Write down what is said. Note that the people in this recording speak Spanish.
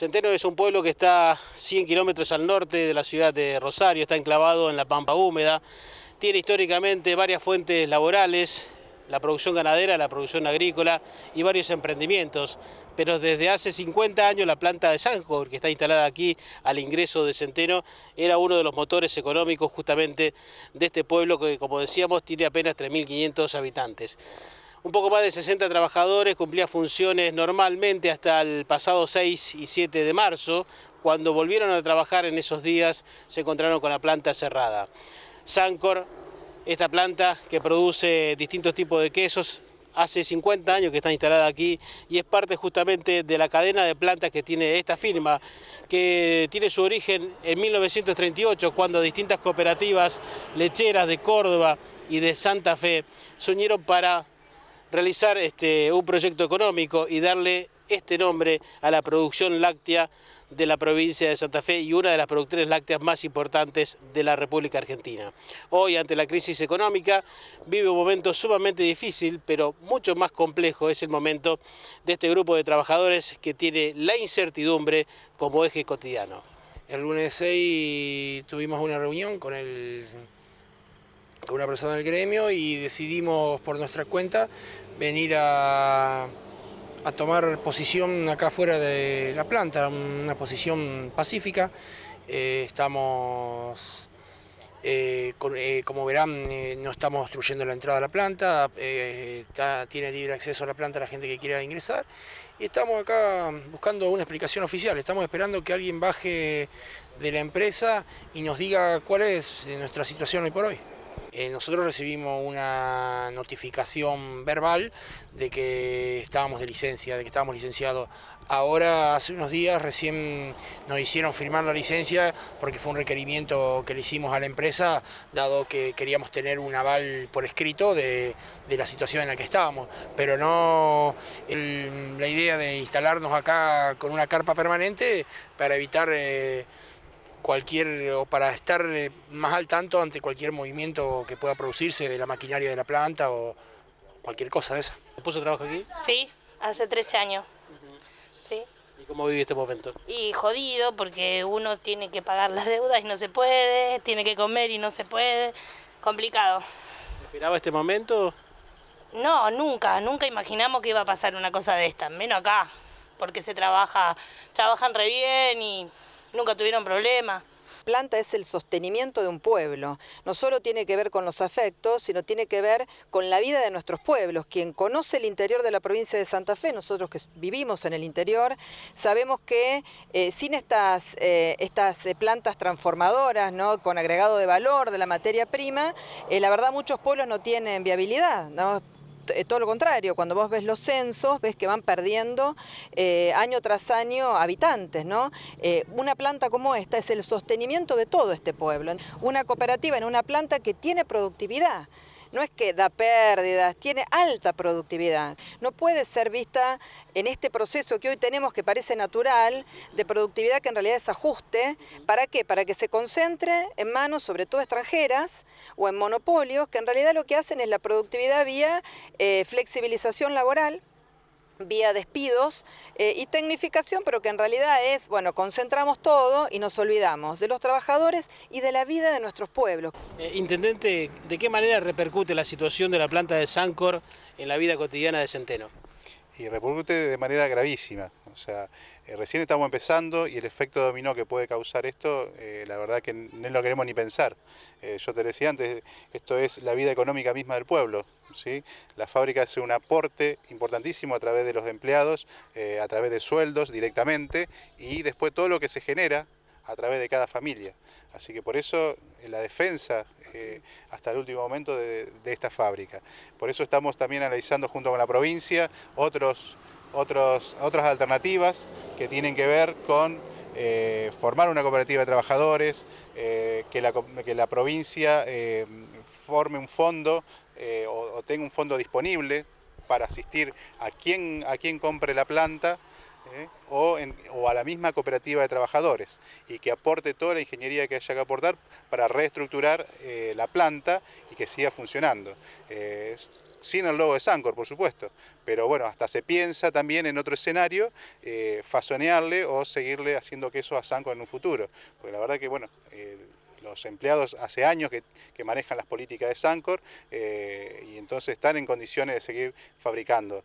Centeno es un pueblo que está 100 kilómetros al norte de la ciudad de Rosario, está enclavado en la pampa húmeda, tiene históricamente varias fuentes laborales, la producción ganadera, la producción agrícola y varios emprendimientos. Pero desde hace 50 años la planta de Sanjo, que está instalada aquí al ingreso de Centeno, era uno de los motores económicos justamente de este pueblo que, como decíamos, tiene apenas 3.500 habitantes un poco más de 60 trabajadores, cumplía funciones normalmente hasta el pasado 6 y 7 de marzo. Cuando volvieron a trabajar en esos días se encontraron con la planta cerrada. Sancor, esta planta que produce distintos tipos de quesos, hace 50 años que está instalada aquí y es parte justamente de la cadena de plantas que tiene esta firma, que tiene su origen en 1938, cuando distintas cooperativas lecheras de Córdoba y de Santa Fe se para realizar este, un proyecto económico y darle este nombre a la producción láctea de la provincia de Santa Fe y una de las productores lácteas más importantes de la República Argentina. Hoy, ante la crisis económica, vive un momento sumamente difícil, pero mucho más complejo es el momento de este grupo de trabajadores que tiene la incertidumbre como eje cotidiano. El lunes 6 tuvimos una reunión con el una persona del gremio y decidimos por nuestra cuenta venir a, tomar posición acá fuera de la planta, una posición pacífica. Eh, estamos, eh, eh, como verán, no estamos obstruyendo la entrada a la planta, tiene libre acceso a la planta la gente que quiera ingresar. Y estamos acá buscando una explicación oficial, estamos esperando que alguien baje de la empresa y nos diga cuál es nuestra situación hoy por hoy. Eh, nosotros recibimos una notificación verbal de que estábamos de licencia, de que estábamos licenciados. Ahora, hace unos días, recién nos hicieron firmar la licencia porque fue un requerimiento que le hicimos a la empresa, dado que queríamos tener un aval por escrito de, la situación en la que estábamos. Pero no la idea de instalarnos acá con una carpa permanente para evitar... Eh, cualquier o para estar eh, más al tanto ante cualquier movimiento que pueda producirse de la maquinaria de la planta o cualquier cosa de esa. puso trabajo aquí? Sí, hace 13 años. ¿Y cómo vive este momento? Y jodido porque uno tiene que pagar las deudas y no se puede, tiene que comer y no se puede, complicado. ¿Esperaba este momento? No, nunca, nunca imaginamos que iba a pasar una cosa de esta, menos acá, porque se trabaja, trabajan re bien y nunca tuvieron problemas planta es el sostenimiento de un pueblo. No solo tiene que ver con los afectos, sino tiene que ver con la vida de nuestros pueblos. Quien conoce el interior de la provincia de Santa Fe, nosotros que vivimos en el interior, sabemos que eh, sin estas, eh, estas eh, plantas transformadoras, ¿no? con agregado de valor de la materia prima, la verdad muchos pueblos no tienen viabilidad. ¿no? Eh, todo lo contrario, cuando vos ves los censos, ves que van perdiendo eh, año tras año habitantes, ¿no? Eh, una planta como esta es el sostenimiento de todo este pueblo. Una cooperativa en una planta que tiene productividad no es que da pérdidas, tiene alta productividad. No puede ser vista en este proceso que hoy tenemos que parece natural de productividad que en realidad es ajuste. ¿Para qué? Para que se concentre en manos sobre todo extranjeras o en monopolios que en realidad lo que hacen es la productividad vía eh, flexibilización laboral vía despidos eh, y tecnificación, pero que en realidad es, bueno, concentramos todo y nos olvidamos de los trabajadores y de la vida de nuestros pueblos. Eh, intendente, ¿de qué manera repercute la situación de la planta de Sancor en la vida cotidiana de Centeno? y repercute de manera gravísima. O sea, eh, recién estamos empezando y el efecto dominó que puede causar esto, eh, la verdad que no lo queremos ni pensar. Eh, yo te decía antes, esto es la vida económica misma del pueblo. ¿sí? La fábrica hace un aporte importantísimo a través de los empleados, a través de sueldos directamente y después todo lo que se genera a través de cada familia. Así que por eso eh, la defensa eh, hasta el último momento de, esta fábrica. Por eso estamos también analizando junto con la provincia otras alternativas que tienen que ver con eh, formar una cooperativa de trabajadores, que, la, provincia forme un fondo o, tenga un fondo disponible para asistir a a quien compre la planta ¿eh? o, en, a la misma cooperativa de trabajadores y que aporte toda la ingeniería que haya que aportar para reestructurar eh, la planta y que siga funcionando. Eh, sin el logo de Sancor, por supuesto, pero bueno, hasta se piensa también en otro escenario fasonearle o seguirle haciendo queso a Sancor en un futuro, porque la verdad que bueno los empleados hace años que, manejan las políticas de Sancor y entonces están en condiciones de seguir fabricando.